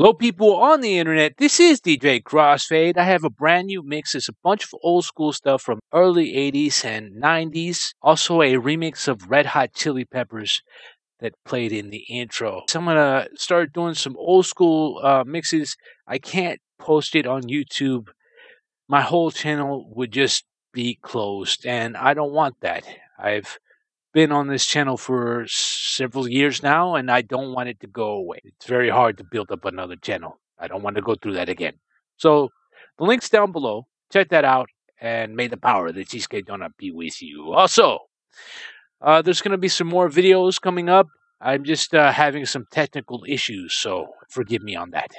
Hello, people on the internet. This is DJ Crossfade. I have a brand new mix. It's a bunch of old school stuff from early 80s and 90s. Also, a remix of Red Hot Chili Peppers that played in the intro. So I'm going to start doing some old school uh, mixes. I can't post it on YouTube. My whole channel would just be closed, and I don't want that. I've been on this channel for several years now, and I don't want it to go away. It's very hard to build up another channel. I don't want to go through that again. So the link's down below. Check that out, and may the power of the Cheesecake Donut be with you. Also, uh, there's going to be some more videos coming up. I'm just uh, having some technical issues, so forgive me on that.